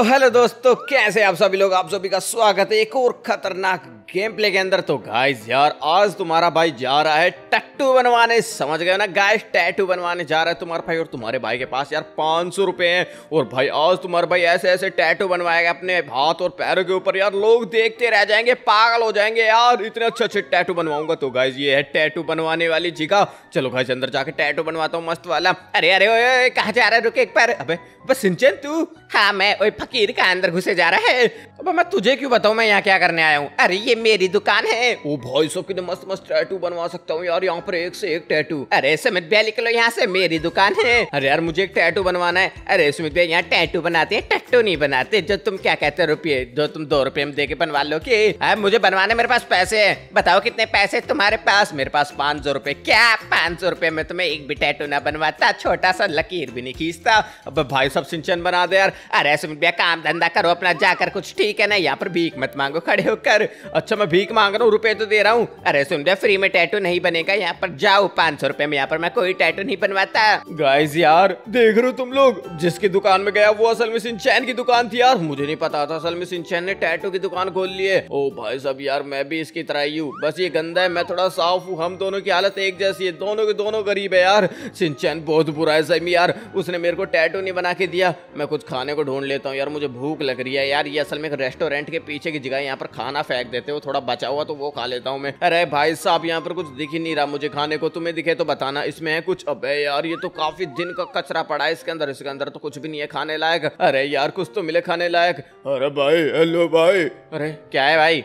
तो हेलो दोस्तों कैसे आप सभी लोग आप सभी का स्वागत है एक और खतरनाक गेम प्ले के अंदर तो गाइस यार आज तुम्हारा भाई जा रहा है टट्टू बनवाने समझ गए ना गाइस टैटू बनवाने जा रहा है तुम्हारा भाई और तुम्हारे भाई के पास यार पांच सौ रुपए है और भाई आज तुम्हारे भाई ऐसे ऐसे टैटू बनवाएगा अपने हाथ और पैरों के ऊपर यार लोग देखते रह जाएंगे पागल हो जाएंगे यार इतने अच्छे अच्छे टैटू बनवाऊंगा तो गाइज ये है टैटू बनवाने वाली जिका चलो गाइज अंदर जाके टैटू बनवाता हूँ मस्त वाला अरे अरे कहा जा रहा है रुके एक पैर अब सिंचन तू हाँ मैं फकीर का अंदर घुसे जा रहा है अब मैं तुझे क्यों बताऊँ मैं यहाँ क्या करने आया हूँ अरे ये मेरी दुकान है ओ भाई सब कितने मस्त मस्त टैटू बनवा सकता हूँ यार यहाँ पर एक से एक टैटू अरे सुमित भैया निकलो यहाँ से मेरी दुकान है अरे यार मुझे एक टैटू बनवाना है अरे सुमित भैया यहाँ टैटू बनाते हैं टैटू नहीं बनाते जो तुम क्या कहते हो रुपये जो तुम दो रुपये में दे के बनवा लो की मुझे बनवाने मेरे पास पैसे है बताओ कितने पैसे तुम्हारे पास मेरे पास पाँच सौ रुपए क्या पाँच सौ रुपये में तुम्हें एक भी टैटू ना बनवाता छोटा सा लकीर भी नहीं खींचता अब भाई सब सिंचन बना दे यार अरे सुमित भैया काम धंधा करो अपना जाकर कुछ ठीक है ना यहाँ पर भीख मत मांगो खड़े होकर अच्छा मैं भीख मांग रहा हूँ रुपए तो दे रहा हूँ अरे सुन रहे फ्री में टैटू नहीं बनेगा यहाँ पर जाओ पाँच सौ रुपए में यहाँ पर मैं कोई टैटू नहीं बनवाता गाइस यार देख रहे हो तुम लोग जिसकी दुकान में गया वो असल में सिंचैन की दुकान थी यार मुझे नहीं पता था असल में सिंचैन ने टैटू की दुकान खोल ली है ओ भाई साहब यार मैं भी इसकी तरह ही हूँ बस ये गंदा है मैं थोड़ा साफ हूँ हम दोनों की हालत एक जैसी है दोनों के दोनों गरीब है यार सिंचैन बहुत बुरा है सही यार उसने मेरे को टैटू नहीं बना के दिया मैं कुछ खाने को ढूंढ लेता हूँ यार मुझे भूख लग रही है यार ये असल में एक रेस्टोरेंट के पीछे की जगह यहाँ पर खाना फेंक देते हो थोड़ा बचा हुआ तो वो खा लेता हूँ मैं अरे भाई साहब यहाँ पर कुछ दिख ही नहीं रहा मुझे खाने को तुम्हें दिखे तो बताना इसमें है कुछ अब यार ये तो काफी दिन का कचरा पड़ा है इसके अंदर इसके अंदर तो कुछ भी नहीं है खाने लायक अरे यार कुछ तो मिले खाने लायक अरे भाई हेलो भाई अरे क्या है भाई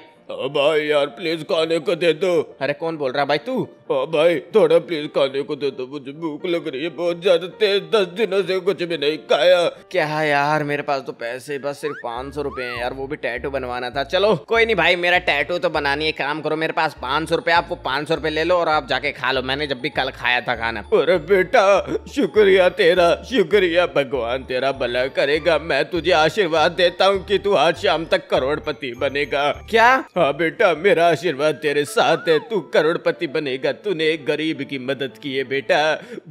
भाई यार प्लीज खाने को दे दो अरे कौन बोल रहा है भाई तू ओ हाँ भाई थोड़ा प्लीज खाने को दे दो मुझे भूख लग रही है बहुत ज्यादा तेज दस दिनों से कुछ भी नहीं खाया क्या यार मेरे पास तो पैसे बस सिर्फ पाँच सौ रुपए है यार वो भी टैटू बनवाना था चलो कोई नहीं भाई मेरा टैटू तो बनानी है काम करो मेरे पास पाँच सौ रुपए आप वो पाँच सौ रुपए ले लो और आप जाके खा लो मैंने जब भी कल खाया था खाना अरे बेटा शुक्रिया तेरा शुक्रिया भगवान तेरा भला करेगा मैं तुझे आशीर्वाद देता हूँ की तू आज शाम तक करोड़पति बनेगा क्या हाँ बेटा मेरा आशीर्वाद तेरे साथ है तू करोड़पति बनेगा तूने गरीब की मदद की है बेटा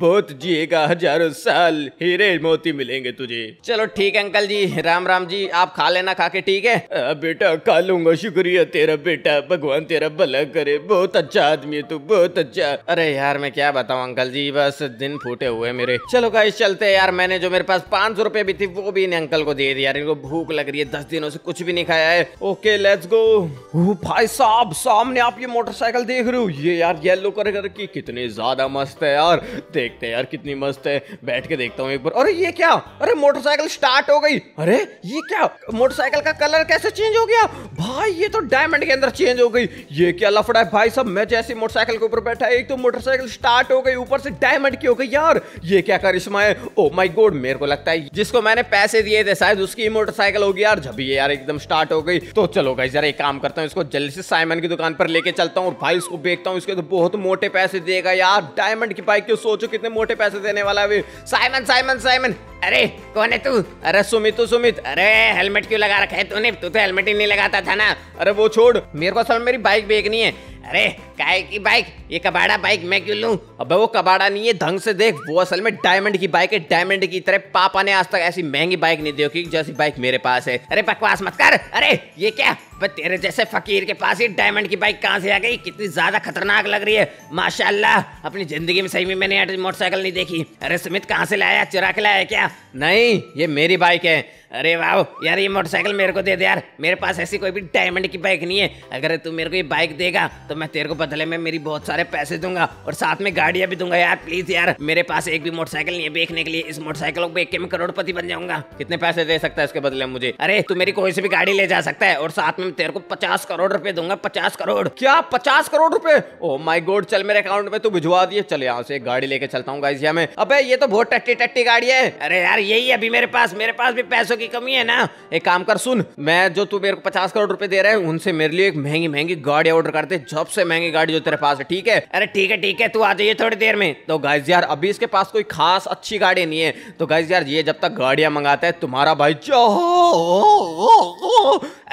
बहुत जिएगा हजारों साल हीरे मोती मिलेंगे तुझे चलो ठीक है अंकल जी राम राम जी आप खा लेना खा के ठीक है आ, बेटा खा लूंगा शुक्रिया तेरा बेटा भगवान तेरा भला करे बहुत अच्छा आदमी है तू बहुत अच्छा अरे यार मैं क्या बताऊँ अंकल जी बस दिन फूटे हुए मेरे चलो गाइस चलते यार मैंने जो मेरे पास पाँच सौ भी थी वो भी अंकल को दे दिया इनको भूख लग रही है दस दिनों से कुछ भी नहीं खाया है ओके लेट्स गो भाई साहब सामने आप ये मोटरसाइकिल देख रहे हो ये यार येलो कर कर कि कितने ज़्यादा मस्त है यार देखते हैं यार कितनी मस्त है बैठ के देखता हूँ एक बार अरे ये क्या अरे मोटरसाइकिल स्टार्ट हो गई अरे ये क्या मोटरसाइकिल का कलर कैसे चेंज हो गया भाई ये तो डायमंड के अंदर चेंज हो गई ये क्या लफड़ा है भाई सब मैं जैसे मोटरसाइकिल के ऊपर बैठा एक तो मोटरसाइकिल स्टार्ट हो गई ऊपर से डायमंड की हो गई यार ये क्या करिश्मा है ओ माई गोड मेरे को लगता है जिसको मैंने पैसे दिए थे शायद उसकी मोटरसाइकिल होगी यार जब ये यार एकदम स्टार्ट हो गई तो चलो गई यार एक काम करता हूँ इसको जल्दी से साइमन की दुकान पर लेके चलता हूँ और भाई उसको देखता हूँ इसके तो बहुत मोटे पैसे देगा यार डायमंड की बाइक क्यों सोचो कितने मोटे पैसे देने वाला है साइमन साइमन साइमन अरे कौन है तू अरे सुमित सुमित अरे हेलमेट क्यों लगा रखा है तूने तू तो हेलमेट ही नहीं लगाता था ना अरे वो छोड़ मेरे को असल मेरी बाइक बेचनी है अरे काय की बाइक ये कबाड़ा बाइक मैं क्यों लूँ अबे वो कबाड़ा नहीं है ढंग से देख वो असल में डायमंड की बाइक है डायमंड की तरह पापा ने आज तक ऐसी महंगी बाइक नहीं देखी जैसी बाइक मेरे पास है अरे बकवास मत कर अरे ये क्या तेरे जैसे फकीर के पास ही डायमंड की बाइक कहाँ से आ गई कितनी ज्यादा खतरनाक लग रही है माशाल्लाह अपनी जिंदगी में सही में मैंने मोटरसाइकिल नहीं देखी अरे सुमित कहाँ से लाया चुरा के लाया क्या नहीं ये मेरी बाइक है अरे वाह यार ये मोटरसाइकिल मेरे को दे दे यार मेरे पास ऐसी कोई भी डायमंड की बाइक नहीं है अगर तू मेरे को ये बाइक देगा तो मैं तेरे को बदले में मेरी बहुत सारे पैसे दूंगा और साथ में गाड़ियां भी दूंगा यार प्लीज यार मेरे पास एक भी मोटरसाइकिल नहीं है बेचने के लिए इस मोटरसाइकिल को बेच के मैं करोड़पति बन जाऊंगा कितने पैसे दे सकता है इसके बदले मुझे अरे तू मेरी कोई से भी गाड़ी ले जा सकता है और साथ में तेरे को पचास करोड़ रुपए दूंगा पचास करोड़ क्या पचास करोड़ रुपए ओ माई गोड चल मेरे अकाउंट में तू भिजवा दिए चल यहाँ से गाड़ी लेके चलता हूँ में अब ये तो बहुत टट्टी टट्टी गाड़ी है अरे यार यही अभी मेरे पास मेरे पास भी पैसों की की कमी है ना एक काम कर सुन मैं जो तू मेरे को पचास करोड़ रुपए दे रहे हैं उनसे मेरे लिए एक महंगी महंगी गाड़ी ऑर्डर करते जब से महंगी गाड़ी जो तेरे पास है ठीक है अरे ठीक है ठीक है तू आ जाइए थोड़ी देर में तो गाइज यार अभी इसके पास कोई खास अच्छी गाड़ी नहीं है तो गाइज यार ये जब तक गाड़ियां मंगाता है तुम्हारा भाई जो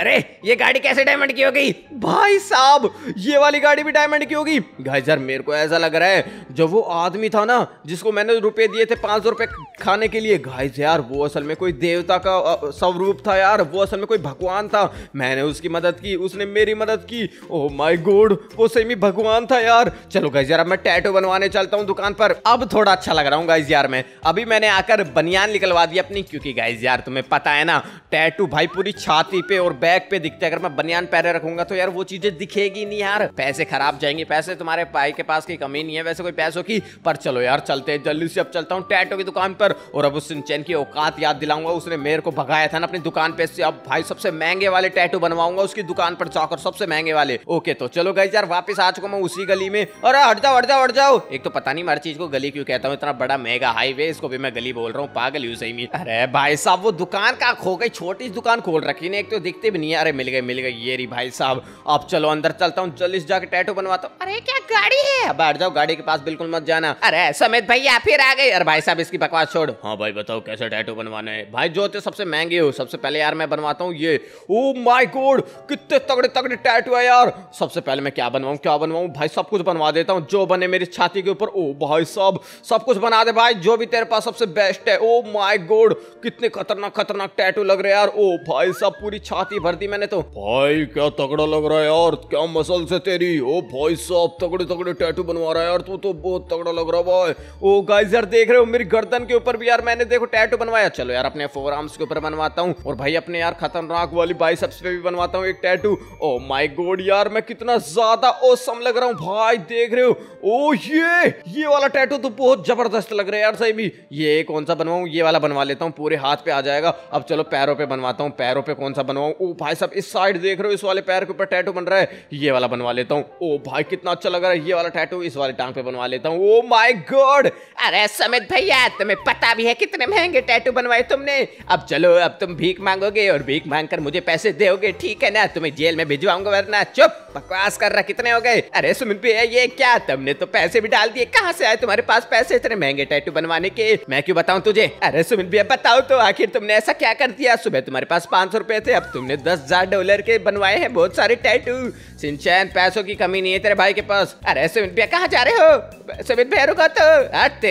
अरे ये गाड़ी कैसे डायमंड की हो गई भाई साहब ये वाली गाड़ी भी डायमंड की होगी गाइज यार मेरे को ऐसा लग रहा है जो वो आदमी था ना जिसको मैंने रुपए दिए थे पांच सौ रुपए खाने के लिए गाइज यार वो असल में कोई देवता का स्वरूप था यार वो असल में कोई भगवान था मैंने उसकी मदद की उसने मेरी मदद की ओ माय गॉड वो सेमी भगवान था यार चलो गाइस यार मैं टैटू बनवाने चलता हूँ दुकान पर अब थोड़ा अच्छा लग रहा हूँ गाइस यार मैं अभी मैंने आकर बनियान निकलवा दी अपनी क्योंकि गाइस यार तुम्हें पता है ना टैटू भाई पूरी छाती पे और बैक पे दिखते अगर मैं बनियान पहने रखूंगा तो यार वो चीजें दिखेगी नहीं यार पैसे खराब जाएंगे पैसे तुम्हारे भाई के पास की कमी नहीं है वैसे कोई पैसों की पर चलो यार चलते जल्दी से अब चलता हूँ टैटू की दुकान पर और अब उस सिंचैन की औकात याद दिलाऊंगा उसने मेरे मेरे को भगाया था ना अपनी दुकान पे से अब भाई सबसे महंगे वाले टैटू बनवाऊंगा उसकी दुकान पर जाकर सबसे महंगे वाले ओके तो चलो गई यार वापस आ चुका मैं उसी गली में अरे हट जाओ हट जाओ हट जाओ एक तो पता नहीं मैं हर चीज को गली क्यों कहता हूँ इतना बड़ा महंगा हाईवे इसको भी मैं गली बोल रहा हूँ पागल यू सही अरे भाई साहब वो दुकान का खो गई छोटी दुकान खोल रखी ने एक तो दिखते भी नहीं अरे मिल गए मिल गए ये रही भाई साहब अब चलो अंदर चलता हूँ जल्दी जाके टैटू बनवाता हूँ अरे क्या गाड़ी है अब हट जाओ गाड़ी के पास बिल्कुल मत जाना अरे समेत भैया फिर आ गए अरे भाई साहब इसकी बकवास छोड़ हाँ भाई बताओ कैसे टैटू बनवाना है भाई जो सबसे महंगे हो सबसे पहले यार मैं बनवाता हूँ ये ओ माय गॉड कितने तगड़े तगड़े टैटू है यार सबसे पहले मैं क्या बनवाऊँ क्या बनवाऊँ भाई सब कुछ बनवा देता हूँ जो बने मेरी छाती के ऊपर ओ oh भाई सब सब कुछ बना दे भाई जो भी तेरे पास सबसे बेस्ट है ओ माय गॉड कितने खतरनाक खतरनाक टैटू लग रहे यार ओ oh भाई सब पूरी छाती भर दी मैंने तो भाई क्या तगड़ा लग रहा है यार क्या मसल से तेरी ओ oh भाई साहब तगड़े तगड़े टैटू बनवा रहा है यार तू तो बहुत तगड़ा लग रहा है भाई ओ गाइस यार देख रहे हो मेरी गर्दन के ऊपर भी यार मैंने देखो टैटू बनवाया चलो यार अपने फोर आर्म्स उसके ऊपर बनवाता हूँ और भाई अपने यार खतरनाक वाली बाइसेप्स पे भी बनवाता हूँ एक टैटू ओ माय गॉड यार मैं कितना ज्यादा ओसम लग रहा हूँ भाई देख रहे हो ओ oh ये ये वाला टैटू तो बहुत जबरदस्त लग रहा है यार सही भी ये कौन सा बनवाऊ ये वाला बनवा लेता हूँ पूरे हाथ पे आ जाएगा अब चलो पैरों पे बनवाता हूँ पैरों पे कौन सा बनवाऊ ओ oh भाई साहब इस साइड देख रहे हो इस वाले पैर के ऊपर टैटू बन रहा है ये वाला बनवा लेता हूँ ओ oh भाई कितना अच्छा लग रहा है ये वाला टैटू इस वाले टांग पे बनवा लेता हूँ ओ माई गॉड अरे समित भैया तुम्हें पता भी है कितने महंगे टैटू बनवाए तुमने अब चलो अब तुम भीख मांगोगे और भीख मांग कर मुझे पैसे दोगे ठीक है ना तुम्हें जेल में भिजवाऊंगा वरना चुप बकवास कर रहा कितने हो गए अरे सुमित भैया ये क्या तुमने तो पैसे भी डाल दिए कहाँ से आए तुम्हारे पास पैसे इतने महंगे टैटू बनवाने के मैं क्यों बताऊँ तुझे अरे सुमित भैया बताओ तो आखिर तुमने ऐसा क्या कर दिया सुबह तुम्हारे पास पाँच सौ रुपए थे अब तुमने दस हजार डॉलर के बनवाए हैं बहुत सारे टैटू सिंचैन पैसों की कमी नहीं है तेरे भाई के पास अरे सुमित भैया कहाँ जा रहे हो सुमित भैया रुका तो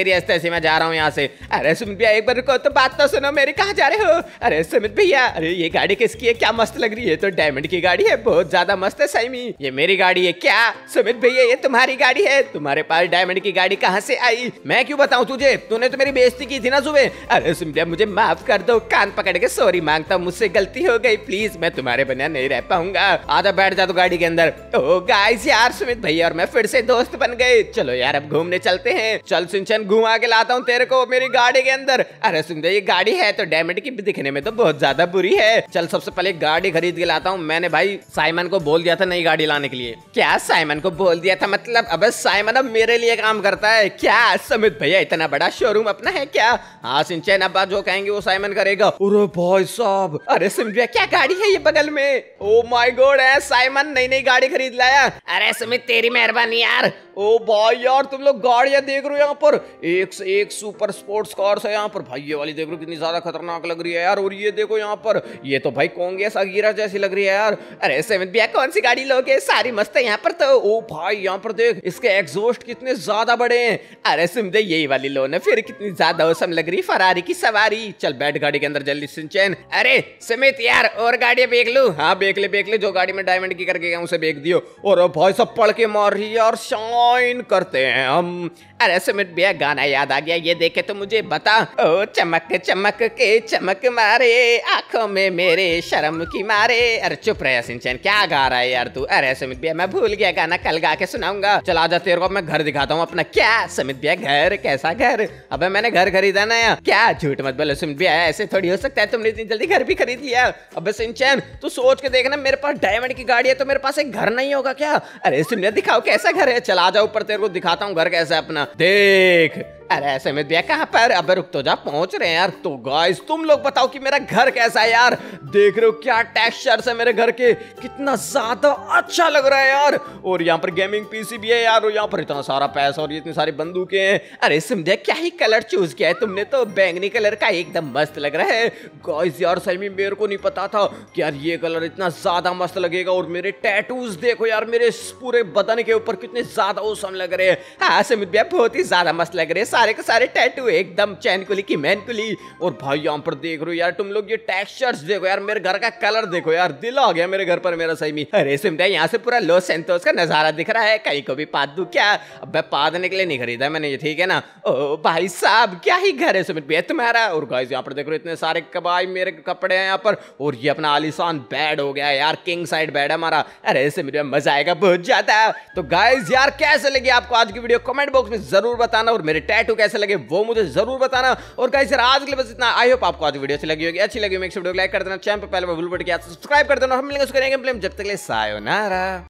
तेरी ऐसे ऐसे मैं जा रहा हूँ यहाँ से अरे सुमित भैया एक बार रुको तो बात तो सुनो मेरी कहाँ जा रहे हो अरे सुमित भैया अरे ये गाड़ी किसकी है क्या मस्त लग रही है तो डायमंड की गाड़ी है बहुत ज्यादा मस्त है सैमी ये मेरी गाड़ी है क्या सुमित भैया ये तुम्हारी गाड़ी है तुम्हारे पास डायमंड की गाड़ी कहाँ से आई मैं क्यूँ बताऊँ तुझे तूने तो मेरी बेजती की थी ना सुबह अरे सुमित भैया मुझे माफ कर दो कान पकड़ के सॉरी मांगता हूँ मुझसे गलती हो गई प्लीज मैं तुम्हारे बिना नहीं रह पाऊंगा आधा बैठ जा तो गाड़ी के अंदर ओ गाइस यार सुमित भैया और मैं फिर से दोस्त बन गए चलो यार अब घूमने चलते हैं चल सिंचन घुमा के लाता हूँ तेरे को मेरी गाड़ी के अंदर अरे सुन ये गाड़ी है तो डैमेज की दिखने में तो बहुत ज्यादा बुरी है चल सबसे पहले गाड़ी खरीद के लाता हूँ मैंने भाई साइमन को बोल दिया था नई गाड़ी लाने के लिए क्या साइमन को बोल दिया था मतलब अब साइमन अब मेरे लिए काम करता है क्या समित भैया इतना बड़ा शोरूम अपना है क्या हाँ सिंचन अब जो कहेंगे वो साइमन करेगा अरे भाई साहब अरे भैया क्या गाड़ी है ये बगल में ओ माई गोड है साइमन नई नई गाड़ी खरीद लाया अरे सुमित तेरी मेहरबानी यार ओ oh भाई यार तुम लोग गाड़ियां देख रहे हो यहाँ पर एक से एक सुपर स्पोर्ट्स कार्स है यहाँ पर भाई ये वाली देख लो कितनी ज़्यादा खतरनाक लग रही है यार और ये देखो यहाँ पर ये तो भाई कोंगेस अगीरा जैसी लग रही है यार अरे सेवन भैया कौन सी गाड़ी लोगे सारी मस्त है यहाँ पर तो ओ भाई यहाँ पर देख इसके एग्जोस्ट कितने ज़्यादा बड़े हैं अरे दे यही वाली लोन है फिर कितनी ज़्यादा औसम लग रही फरारी की सवारी चल बैठ गाड़ी के अंदर जल्दी सिंचैन अरे समित यार और गाड़ियाँ बेक लू हाँ बेक ले बेक ले जो गाड़ी में डायमंड की करके गया उसे बेक दियो और भाई सब पड़ के मार रही है और शाइन करते हैं हम अरे समित भैया गाना याद आ गया ये देखे तो मुझे बता ओ चमक चमक के चमक मारे आंखों में मेरे शर्म की मारे अरे चुप रहे सिंचन क्या गा रहा है यार तू अरे सुमित भैया मैं भूल गया गाना कल गा के सुनाऊंगा चला जा तेरे को मैं घर दिखाता हूँ अपना क्या सुमित भैया घर कैसा घर अब मैंने घर खरीदा ना यार क्या झूठ मत बोले सुमित भैया ऐसे थोड़ी हो सकता है तुमने इतनी जल्दी घर भी खरीद लिया अब सिंचन तू सोच के देखना मेरे पास डायमंड की गाड़ी है तो मेरे पास एक घर नहीं होगा क्या अरे सुमित दिखाओ कैसा घर है चला जाओ ऊपर तेरे को दिखाता हूँ घर कैसा है अपना देख अरे ऐसे में दिया कहाँ पर अबे रुक तो जा पहुंच रहे हैं यार तो गाइस तुम लोग बताओ कि मेरा घर कैसा है यार देख रहे हो क्या टेक्सचर है मेरे घर के कितना ज्यादा अच्छा लग रहा है यार और यहाँ पर गेमिंग पीसी भी है यार और यहाँ पर इतना सारा पैसा और इतनी सारी बंदूके हैं अरे सिमझे क्या ही कलर चूज किया है तुमने तो बैंगनी कलर का एकदम मस्त लग रहा है गाइस यार सही में मेरे को नहीं पता था कि यार ये कलर इतना ज्यादा मस्त लगेगा और मेरे टैटूज देखो यार मेरे पूरे बदन के ऊपर कितने ज्यादा ओसम लग रहे हैं हाँ सिमित बहुत ही ज्यादा मस्त लग रहे हैं सारे के सारे टैटू एकदम चैन कुली की मैन कुली और भाई यहाँ पर देख रो यार तुम लोग ये टेक्सचर्स देखो यार मेरे घर का कलर देखो यार दिल आ गया मेरे घर पर मेरा सही में अरे सुनते यहाँ से पूरा लॉस सेंटोस का नजारा दिख रहा है कहीं को भी पाद दू क्या अब पादने के लिए नहीं खरीदा मैंने ये ठीक है ना ओ भाई साहब क्या ही घर है सुमित भैया तुम्हारा और गाइस यहाँ पर देख रहे इतने सारे कबाई मेरे कपड़े हैं यहाँ पर और ये अपना आलिशान बेड हो गया यार किंग साइड बेड है हमारा अरे ऐसे मेरे मजा आएगा बहुत ज्यादा तो गाइज यार कैसे लगी आपको आज की वीडियो कमेंट बॉक्स में जरूर बताना और मेरे टैट टू कैसे लगे वो मुझे जरूर बताना और कहीं सर आज के लिए बस इतना आई होप आपको आज वीडियो अच्छी लगी होगी अच्छी लगी मेरे वीडियो लाइक कर देना चैनल पर पहले भूल पड़ सब्सक्राइब कर देना हम मिलेंगे उसके जब तक ले सायो नारा